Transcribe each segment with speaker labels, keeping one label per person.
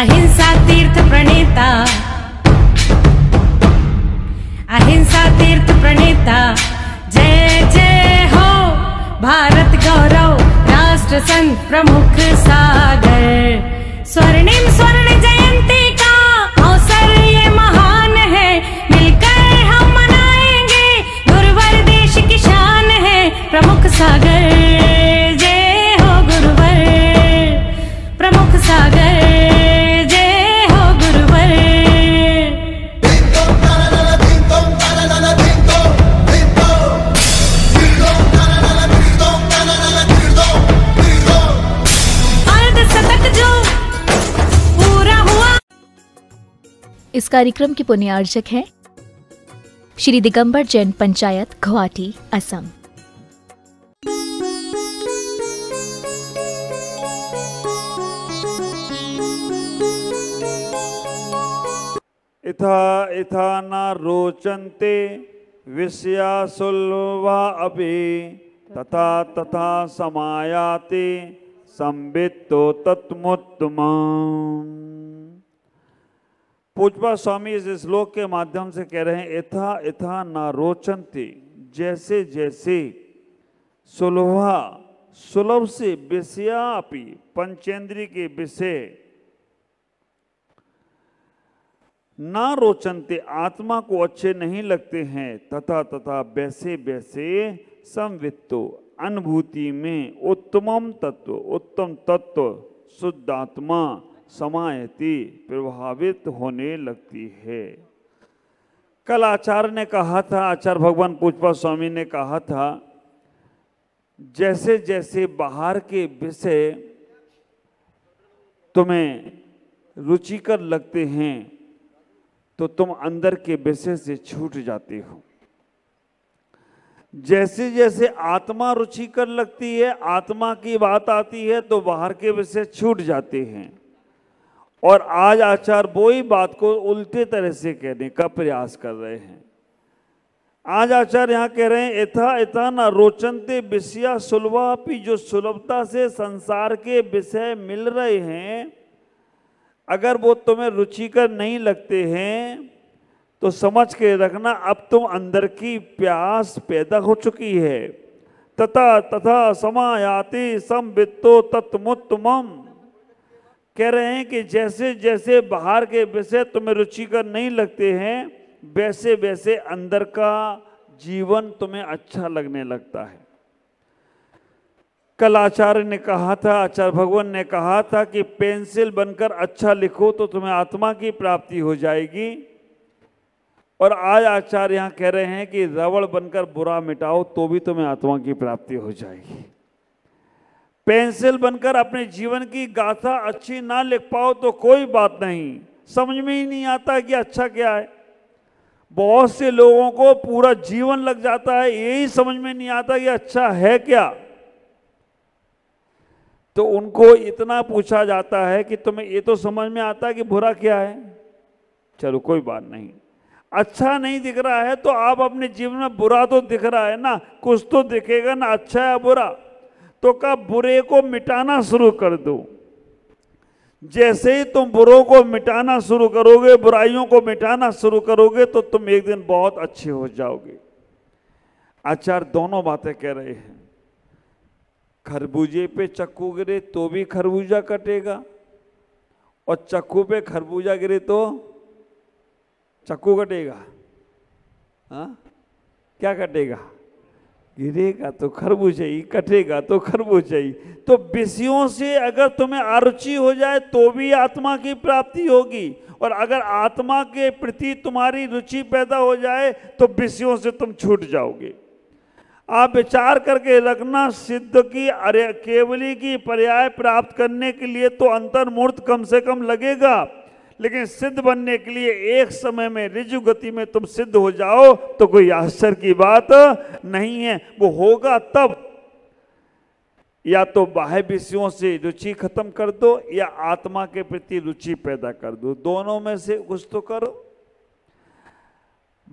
Speaker 1: अहिंसा तीर्थ प्रणेता अहिंसा तीर्थ प्रणेता जय जय हो भारत गौरव राष्ट्र संत प्रमुख सागर स्वर्णिम स्वर्ण इस कार्यक्रम के पुण्यार्जक हैं श्री दिगंबर जैन पंचायत गुवाहाटी असम इथा इथा न रोचन्ते विषया सुलवा अपि तथा तथा समायाति संवित्तो तत्मुत्तमम् पूजपा स्वामी इस श्लोक के माध्यम से कह रहे हैं यथा यथा न रोचंती जैसे जैसे सुलभा सुलभ से विषयापि पंचेंद्री के विषय ना रोचनते आत्मा को अच्छे नहीं लगते हैं तथा तथा वैसे वैसे संवित्तो अनुभूति में उत्तमम तत्व उत्तम तत्व शुद्ध आत्मा समायति प्रभावित होने लगती है कल आचार्य ने कहा था आचार्य भगवान पुष्पा स्वामी ने कहा था जैसे जैसे बाहर के विषय तुम्हें रुचिकर लगते हैं तो तुम अंदर के विषय से छूट जाते हो जैसे जैसे आत्मा रुचिकर लगती है आत्मा की बात आती है तो बाहर के विषय छूट जाते हैं और आज आचार्य वो ही बात को उल्टे तरह से कहने का प्रयास कर रहे हैं आज आचार्य यहाँ कह रहे हैं यथा यथा न रोचनते विषया सुलभा जो सुलभता से संसार के विषय मिल रहे हैं अगर वो तुम्हें रुचिकर नहीं लगते हैं तो समझ के रखना अब तुम अंदर की प्यास पैदा हो चुकी है तथा तथा समायाति समवित्तो तत्मुत्तम कह रहे हैं कि जैसे जैसे बाहर के विषय तुम्हें रुचिकर नहीं लगते हैं वैसे वैसे अंदर का जीवन तुम्हें अच्छा लगने लगता है कल आचार्य ने कहा था आचार्य भगवान ने कहा था कि पेंसिल बनकर अच्छा लिखो तो तुम्हें आत्मा की प्राप्ति हो जाएगी और आज आचार्य यहां कह रहे हैं कि रवड़ बनकर बुरा मिटाओ तो भी तुम्हें आत्मा की प्राप्ति हो जाएगी पेंसिल बनकर अपने जीवन की गाथा अच्छी ना लिख पाओ तो कोई बात नहीं समझ में ही नहीं आता कि अच्छा क्या है बहुत से लोगों को पूरा जीवन लग जाता है यही समझ में नहीं आता कि अच्छा है क्या तो उनको इतना पूछा जाता है कि तुम्हें ये तो समझ में आता है कि बुरा क्या है चलो कोई बात नहीं अच्छा नहीं दिख रहा है तो आप अपने जीवन में बुरा तो दिख रहा है ना कुछ तो दिखेगा ना अच्छा या बुरा तो कहा बुरे को मिटाना शुरू कर दो जैसे ही तुम बुरों को मिटाना शुरू करोगे बुराइयों को मिटाना शुरू करोगे तो तुम एक दिन बहुत अच्छे हो जाओगे आचार्य दोनों बातें कह रहे हैं खरबूजे पे चक्कू गिरे तो भी खरबूजा कटेगा और चक्कू पे खरबूजा गिरे तो चक्कू कटेगा हा? क्या कटेगा गिरेगा तो खरबूज ही कटेगा तो खरबूज ही तो विषयों से अगर तुम्हें अरुचि हो जाए तो भी आत्मा की प्राप्ति होगी और अगर आत्मा के प्रति तुम्हारी रुचि पैदा हो जाए तो विषयों से तुम छूट जाओगे आप विचार करके रखना सिद्ध की अरे केवली की पर्याय प्राप्त करने के लिए तो अंतर्मूर्त कम से कम लगेगा लेकिन सिद्ध बनने के लिए एक समय में रिजु गति में तुम सिद्ध हो जाओ तो कोई आश्चर्य की बात नहीं है वो होगा तब या तो बाह्य विषयों से रुचि खत्म कर दो या आत्मा के प्रति रुचि पैदा कर दो दोनों में से कुछ तो करो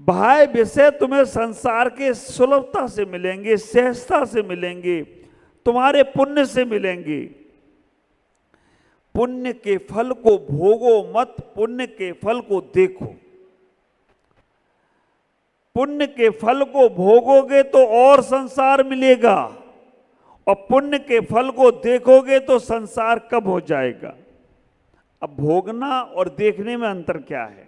Speaker 1: बाह्य विषय तुम्हें संसार के सुलभता से मिलेंगे सहजता से मिलेंगे तुम्हारे पुण्य से मिलेंगे पुण्य के फल को भोगो मत पुण्य के फल को देखो पुण्य के फल को भोगोगे तो और संसार मिलेगा और पुण्य के फल को देखोगे तो संसार कब हो जाएगा अब भोगना और देखने में अंतर क्या है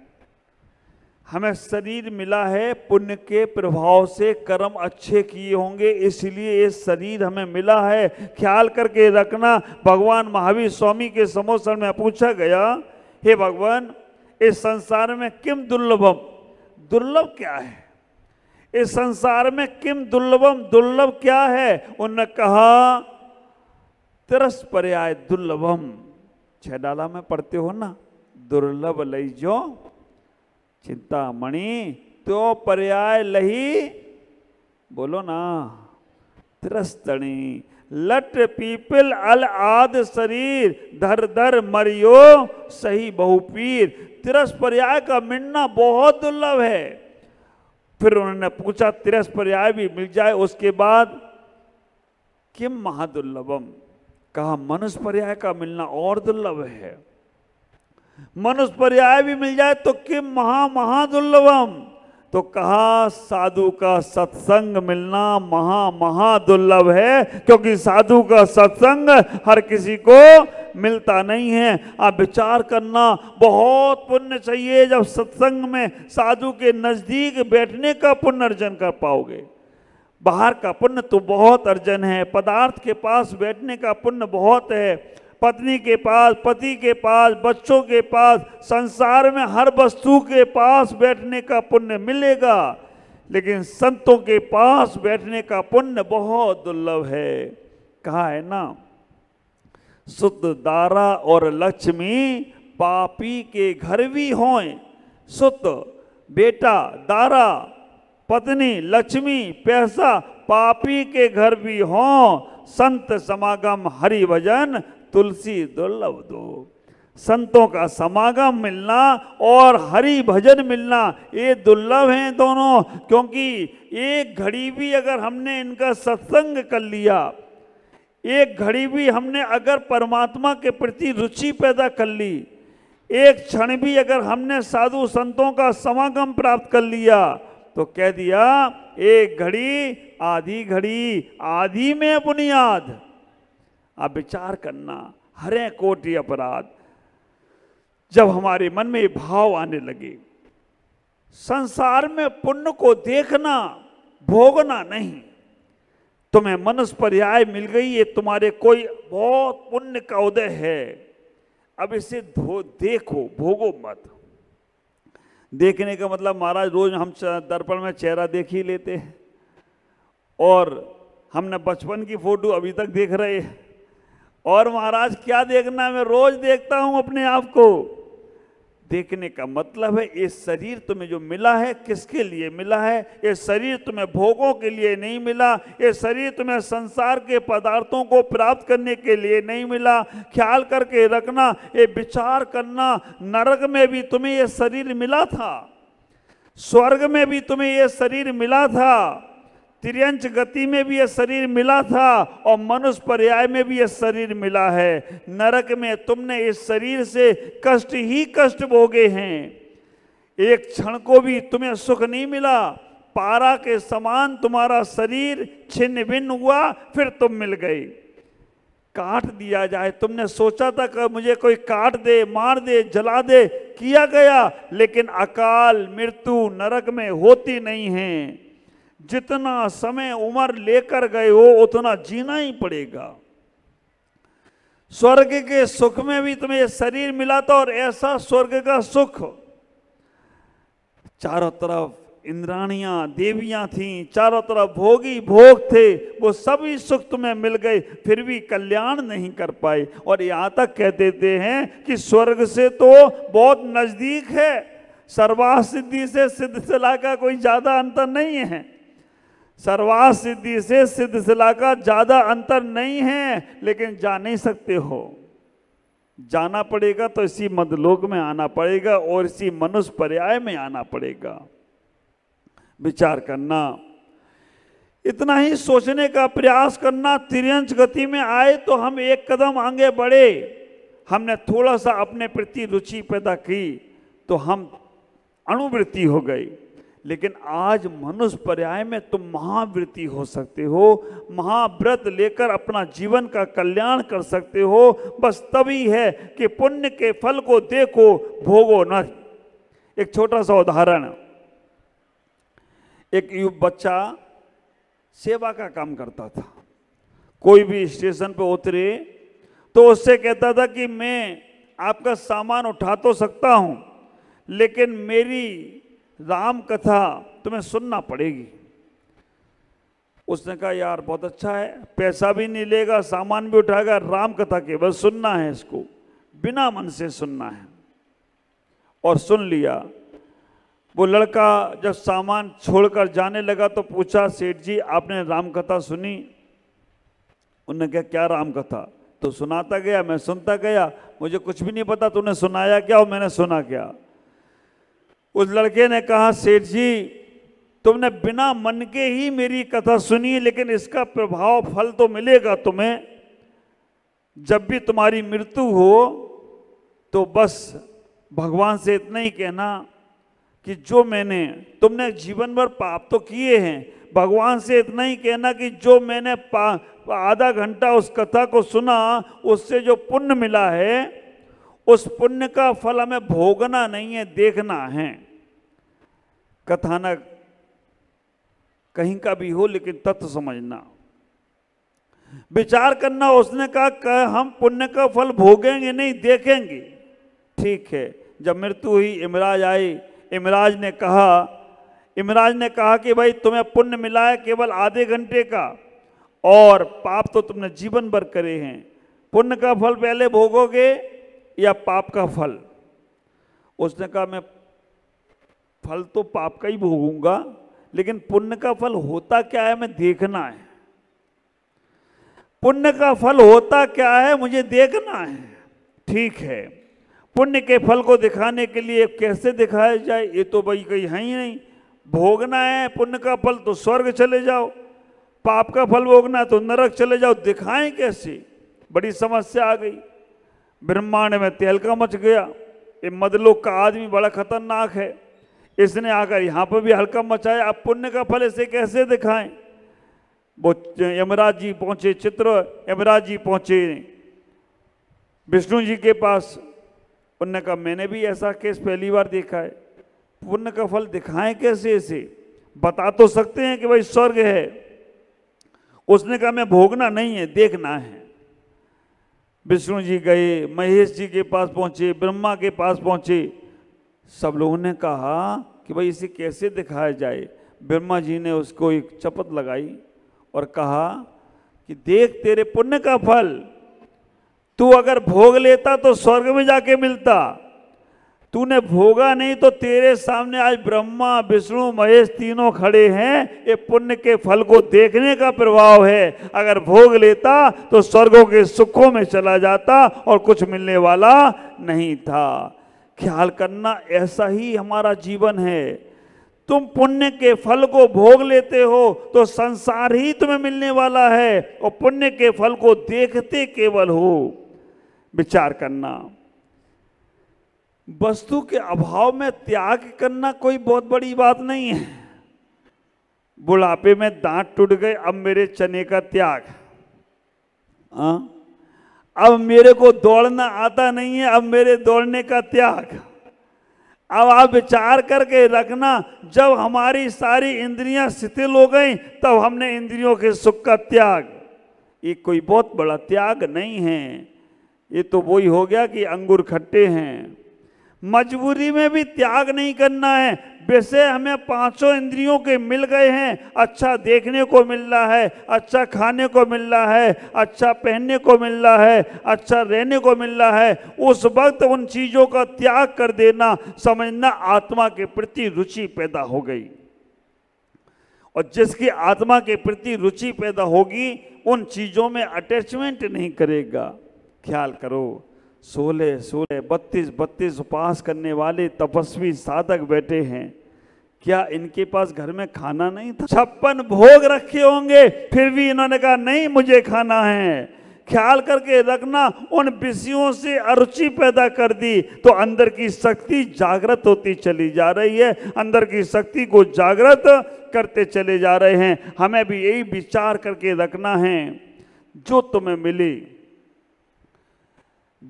Speaker 1: हमें शरीर मिला है पुण्य के प्रभाव से कर्म अच्छे किए होंगे इसलिए ये शरीर हमें मिला है ख्याल करके रखना भगवान महावीर स्वामी के समोसन में पूछा गया हे भगवान इस संसार में किम दुर्लभम दुर्लभ क्या है इस संसार में किम दुर्लभम दुर्लभ क्या है उनने कहा तिरस्पर्याय दुर्लभम छह डाला में पढ़ते हो ना दुर्लभ लई जो चिंता मणि त्यो पर्याय लही बोलो ना त्रस्तणी लट पीपल अल आद शरीर धर धर मरियो सही बहुपीर तिरस पर्याय का मिलना बहुत दुर्लभ है फिर उन्होंने पूछा तिरस पर्याय भी मिल जाए उसके बाद किम महादुर्लभम कहा मनुष्य पर्याय का मिलना और दुर्लभ है मनुष्य पर्याय भी मिल जाए तो किम महा महादुर्लभम तो कहा साधु का सत्संग मिलना महा महादुर्लभ है क्योंकि साधु का सत्संग हर किसी को मिलता नहीं है आप विचार करना बहुत पुण्य चाहिए जब सत्संग में साधु के नज़दीक बैठने का पुण्य अर्जन कर पाओगे बाहर का पुण्य तो बहुत अर्जन है पदार्थ के पास बैठने का पुण्य बहुत है पत्नी के पास पति के पास बच्चों के पास संसार में हर वस्तु के पास बैठने का पुण्य मिलेगा लेकिन संतों के पास बैठने का पुण्य बहुत दुर्लभ है कहा है ना शुद्ध दारा और लक्ष्मी पापी के घर भी हो सुत बेटा दारा पत्नी लक्ष्मी पैसा पापी के घर भी हों संत समागम हरि भजन तुलसी दुर्लभ दो संतों का समागम मिलना और हरि भजन मिलना ये दुर्लभ हैं दोनों क्योंकि एक घड़ी भी अगर हमने इनका सत्संग कर लिया एक घड़ी भी हमने अगर परमात्मा के प्रति रुचि पैदा कर ली एक क्षण भी अगर हमने साधु संतों का समागम प्राप्त कर लिया तो कह दिया एक घड़ी आधी घड़ी आधी में बुनियाद आप विचार करना हरे कोटि अपराध जब हमारे मन में भाव आने लगे संसार में पुण्य को देखना भोगना नहीं तुम्हें मनुष्य पर्याय मिल गई ये तुम्हारे कोई बहुत पुण्य का उदय है अब इसे धो देखो भोगो मत देखने का मतलब महाराज रोज हम दर्पण में चेहरा देख ही लेते हैं और हमने बचपन की फोटो अभी तक देख रहे हैं और महाराज क्या देखना मैं रोज देखता हूं अपने आप को देखने का मतलब है ये शरीर तुम्हें जो मिला है किसके लिए मिला है ये शरीर तुम्हें भोगों के लिए नहीं मिला ये शरीर तुम्हें संसार के पदार्थों को प्राप्त करने के लिए नहीं मिला ख्याल करके रखना ये विचार करना नरक में भी तुम्हें ये शरीर मिला था स्वर्ग में भी तुम्हें ये शरीर मिला था त्रियंश गति में भी यह शरीर मिला था और मनुष्य पर्याय में भी यह शरीर मिला है नरक में तुमने इस शरीर से कष्ट ही कष्ट भोगे हैं एक क्षण को भी तुम्हें सुख नहीं मिला पारा के समान तुम्हारा शरीर छिन्न भिन्न हुआ फिर तुम मिल गई काट दिया जाए तुमने सोचा था कि मुझे कोई काट दे मार दे जला दे किया गया लेकिन अकाल मृत्यु नरक में होती नहीं है जितना समय उम्र लेकर गए हो उतना जीना ही पड़ेगा स्वर्ग के सुख में भी तुम्हें शरीर मिला था और ऐसा स्वर्ग का सुख चारों तरफ इंद्राणियां देवियां थीं चारों तरफ भोगी भोग थे वो सभी सुख तुम्हें मिल गए फिर भी कल्याण नहीं कर पाए और यहां तक कह देते हैं कि स्वर्ग से तो बहुत नज़दीक है सर्वा सिद्धि से सिद्ध सलाह का कोई ज़्यादा अंतर नहीं है सर्वा सिद्धि से सिद्ध शिला का ज़्यादा अंतर नहीं है लेकिन जा नहीं सकते हो जाना पड़ेगा तो इसी मधलोक में आना पड़ेगा और इसी मनुष्य पर्याय में आना पड़ेगा विचार करना इतना ही सोचने का प्रयास करना तिरंश गति में आए तो हम एक कदम आगे बढ़े हमने थोड़ा सा अपने प्रति रुचि पैदा की तो हम अणुवृत्ति हो गई लेकिन आज मनुष्य पर्याय में तुम महावृत्ति हो सकते हो महाव्रत लेकर अपना जीवन का कल्याण कर सकते हो बस तभी है कि पुण्य के फल को देखो भोगो न एक छोटा सा उदाहरण एक युव बच्चा सेवा का काम करता था कोई भी स्टेशन पर उतरे तो उससे कहता था कि मैं आपका सामान उठा तो सकता हूं लेकिन मेरी राम कथा तुम्हें सुनना पड़ेगी उसने कहा यार बहुत अच्छा है पैसा भी नहीं लेगा सामान भी उठाएगा राम कथा केवल सुनना है इसको बिना मन से सुनना है और सुन लिया वो लड़का जब सामान छोड़कर जाने लगा तो पूछा सेठ जी आपने राम कथा सुनी उन्होंने कहा क्या राम कथा तो सुनाता गया मैं सुनता गया मुझे कुछ भी नहीं पता तूने सुनाया क्या और मैंने सुना क्या उस लड़के ने कहा सेठ जी तुमने बिना मन के ही मेरी कथा सुनी लेकिन इसका प्रभाव फल तो मिलेगा तुम्हें जब भी तुम्हारी मृत्यु हो तो बस भगवान से इतना ही कहना कि जो मैंने तुमने जीवन भर पाप तो किए हैं भगवान से इतना ही कहना कि जो मैंने आधा घंटा उस कथा को सुना उससे जो पुण्य मिला है उस पुण्य का फल हमें भोगना नहीं है देखना है कथानक कहीं का भी हो लेकिन तत्व समझना विचार करना उसने कहा कि हम पुण्य का फल भोगेंगे नहीं देखेंगे ठीक है जब मृत्यु हुई इमराज आई इमराज ने कहा इमराज ने कहा कि भाई तुम्हें पुण्य मिला है केवल आधे घंटे का और पाप तो तुमने जीवन भर करे हैं पुण्य का फल पहले भोगोगे या पाप का फल उसने कहा मैं फल तो पाप का ही भोगूंगा लेकिन पुण्य का फल होता क्या है मैं देखना है पुण्य का फल होता क्या है मुझे देखना है ठीक है पुण्य के फल को दिखाने के लिए कैसे दिखाया जाए ये तो भाई कहीं है ही नहीं भोगना है पुण्य का फल तो स्वर्ग चले जाओ पाप का फल भोगना है तो नरक चले जाओ दिखाएं कैसे बड़ी समस्या आ गई ब्रह्मांड में तेलका मच गया ये मदलोक का आदमी बड़ा खतरनाक है इसने आकर यहाँ पर भी हल्का मचाया अब पुण्य का फल इसे कैसे दिखाएं वो यमराज जी पहुँचे चित्र यमराज जी पहुँचे विष्णु जी के पास उनने कहा मैंने भी ऐसा केस पहली बार देखा है पुण्य का फल दिखाएं कैसे इसे बता तो सकते हैं कि भाई स्वर्ग है उसने कहा मैं भोगना नहीं है देखना है विष्णु जी गए महेश जी के पास पहुँचे ब्रह्मा के पास पहुँचे सब लोगों ने कहा कि भाई इसे कैसे दिखाया जाए ब्रह्मा जी ने उसको एक चपत लगाई और कहा कि देख तेरे पुण्य का फल तू अगर भोग लेता तो स्वर्ग में जाके मिलता तूने भोगा नहीं तो तेरे सामने आज ब्रह्मा विष्णु महेश तीनों खड़े हैं ये पुण्य के फल को देखने का प्रभाव है अगर भोग लेता तो स्वर्गों के सुखों में चला जाता और कुछ मिलने वाला नहीं था ख्याल करना ऐसा ही हमारा जीवन है तुम पुण्य के फल को भोग लेते हो तो संसार ही तुम्हें मिलने वाला है और पुण्य के फल को देखते केवल हो विचार करना वस्तु के अभाव में त्याग करना कोई बहुत बड़ी बात नहीं है बुढ़ापे में दांत टूट गए अब मेरे चने का त्याग आ? हाँ? अब मेरे को दौड़ना आता नहीं है अब मेरे दौड़ने का त्याग अब आप विचार करके रखना जब हमारी सारी इंद्रियां शिथिल हो गई तब हमने इंद्रियों के सुख का त्याग ये कोई बहुत बड़ा त्याग नहीं है ये तो वही हो गया कि अंगूर खट्टे हैं मजबूरी में भी त्याग नहीं करना है वैसे हमें पांचों इंद्रियों के मिल गए हैं अच्छा देखने को मिल रहा है अच्छा खाने को मिल रहा है अच्छा पहनने को मिल रहा है अच्छा रहने को मिल रहा है उस वक्त उन चीज़ों का त्याग कर देना समझना आत्मा के प्रति रुचि पैदा हो गई और जिसकी आत्मा के प्रति रुचि पैदा होगी उन चीज़ों में अटैचमेंट नहीं करेगा ख्याल करो सोलह सोलह बत्तीस बत्तीस उपास करने वाले तपस्वी साधक बैठे हैं क्या इनके पास घर में खाना नहीं था छप्पन भोग रखे होंगे फिर भी इन्होंने कहा नहीं मुझे खाना है ख्याल करके रखना उन विषयों से अरुचि पैदा कर दी तो अंदर की शक्ति जागृत होती चली जा रही है अंदर की शक्ति को जागृत करते चले जा रहे हैं हमें भी यही विचार करके रखना है जो तुम्हें मिली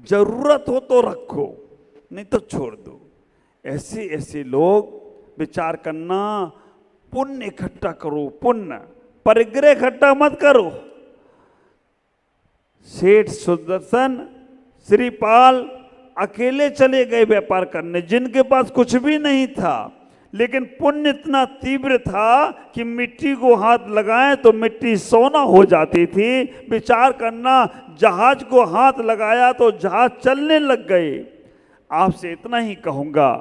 Speaker 1: जरूरत हो तो रखो नहीं तो छोड़ दो ऐसे ऐसे लोग विचार करना पुण्य इकट्ठा करो पुण्य परिग्रह इकट्ठा मत करो सेठ सुदर्शन श्रीपाल अकेले चले गए व्यापार करने जिनके पास कुछ भी नहीं था लेकिन पुण्य इतना तीव्र था कि मिट्टी को हाथ लगाएं तो मिट्टी सोना हो जाती थी विचार करना जहाज को हाथ लगाया तो जहाज चलने लग गए आपसे इतना ही कहूंगा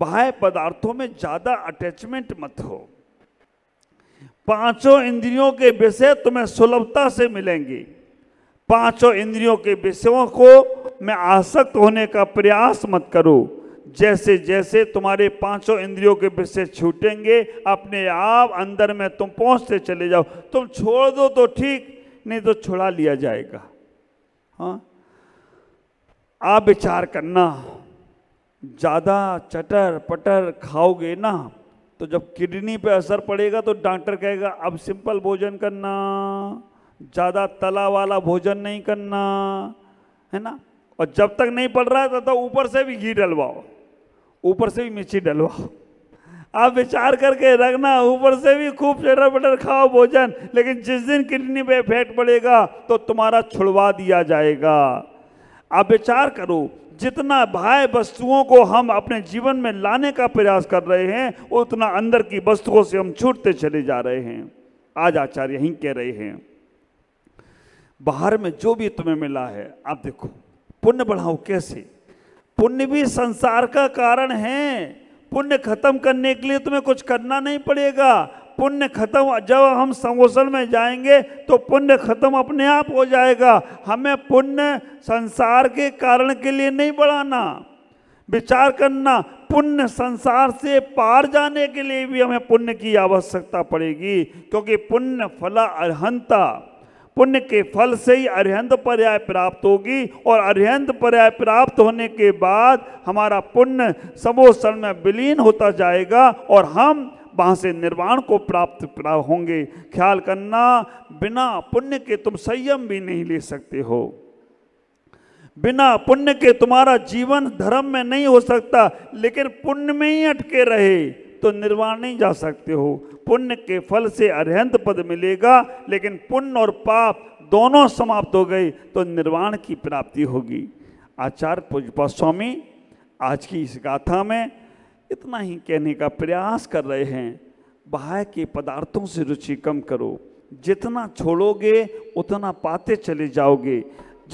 Speaker 1: बाह्य पदार्थों में ज़्यादा अटैचमेंट मत हो पांचों इंद्रियों के विषय तुम्हें सुलभता से मिलेंगे पांचों इंद्रियों के विषयों को मैं आसक्त होने का प्रयास मत करूं जैसे जैसे तुम्हारे पांचों इंद्रियों के विषय छूटेंगे अपने आप अंदर में तुम पहुंचते चले जाओ तुम छोड़ दो तो ठीक नहीं तो छुड़ा लिया जाएगा हाँ आप विचार करना ज़्यादा चटर पटर खाओगे ना तो जब किडनी पे असर पड़ेगा तो डॉक्टर कहेगा अब सिंपल भोजन करना ज़्यादा तला वाला भोजन नहीं करना है ना और जब तक नहीं पड़ रहा है तब तो तक ऊपर से भी घी डलवाओ ऊपर से भी मिर्ची डलवाओ आप विचार करके रखना ऊपर से भी खूब चटर बटर खाओ भोजन लेकिन जिस दिन किडनी पे फैट पड़ेगा तो तुम्हारा छुड़वा दिया जाएगा आप विचार करो जितना भाई वस्तुओं को हम अपने जीवन में लाने का प्रयास कर रहे हैं उतना अंदर की वस्तुओं से हम छूटते चले जा रहे हैं आज आचार्य यही कह रहे हैं बाहर में जो भी तुम्हें मिला है आप देखो पुण्य बढ़ाओ कैसे पुण्य भी संसार का कारण है पुण्य खत्म करने के लिए तुम्हें कुछ करना नहीं पड़ेगा पुण्य खत्म जब हम संगोसन में जाएंगे तो पुण्य खत्म अपने आप हो जाएगा हमें पुण्य संसार के कारण के लिए नहीं बढ़ाना विचार करना पुण्य संसार से पार जाने के लिए भी हमें पुण्य की आवश्यकता पड़ेगी क्योंकि पुण्य फला अहंता पुण्य के फल से ही अरहंत पर्याय प्राप्त होगी और अरहंत पर्याय प्राप्त होने के बाद हमारा पुण्य समोसरण में विलीन होता जाएगा और हम वहाँ से निर्वाण को प्राप्त होंगे ख्याल करना बिना पुण्य के तुम संयम भी नहीं ले सकते हो बिना पुण्य के तुम्हारा जीवन धर्म में नहीं हो सकता लेकिन पुण्य में ही अटके रहे तो निर्वाण नहीं जा सकते हो पुण्य के फल से अरहंत पद मिलेगा लेकिन पुण्य और पाप दोनों समाप्त हो गए तो निर्वाण की प्राप्ति होगी आचार्य पुष्पा स्वामी आज की इस गाथा में इतना ही कहने का प्रयास कर रहे हैं बाह्य के पदार्थों से रुचि कम करो जितना छोड़ोगे उतना पाते चले जाओगे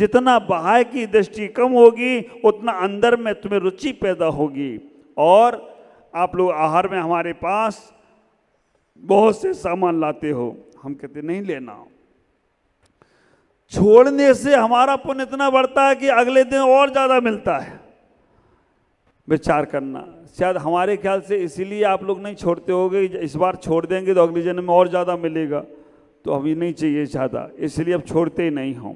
Speaker 1: जितना बाह्य की दृष्टि कम होगी उतना अंदर में तुम्हें रुचि पैदा होगी और आप लोग आहार में हमारे पास बहुत से सामान लाते हो हम कहते नहीं लेना छोड़ने से हमारा पुण्य इतना बढ़ता है कि अगले दिन और ज़्यादा मिलता है विचार करना शायद हमारे ख्याल से इसीलिए आप लोग नहीं छोड़ते गए इस बार छोड़ देंगे तो अगले जन्म में और ज़्यादा मिलेगा तो अभी नहीं चाहिए ज़्यादा इसलिए अब छोड़ते ही नहीं हों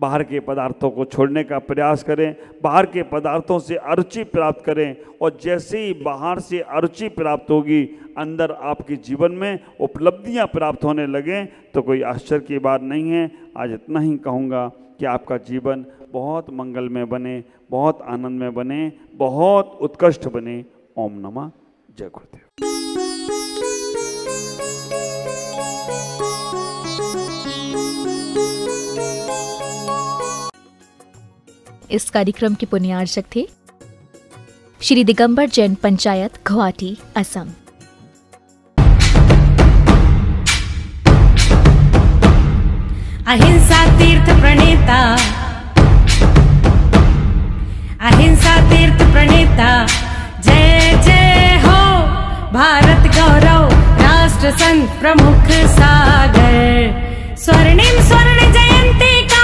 Speaker 1: बाहर के पदार्थों को छोड़ने का प्रयास करें बाहर के पदार्थों से अरुचि प्राप्त करें और जैसे ही बाहर से अरुचि प्राप्त होगी अंदर आपके जीवन में उपलब्धियां प्राप्त होने लगें तो कोई आश्चर्य की बात नहीं है आज इतना ही कहूँगा कि आपका जीवन बहुत मंगल में बने बहुत आनंद में बने बहुत उत्कृष्ट बने ओम नमा जय गुरुदेव इस कार्यक्रम के पुण्यार्चक थे श्री दिगंबर जैन पंचायत गुवाहाटी असम अहिंसा तीर्थ प्रणेता अहिंसा तीर्थ प्रणेता जय जय हो भारत गौरव राष्ट्र संत प्रमुख सागर स्वर्णिम स्वर्ण जयंती का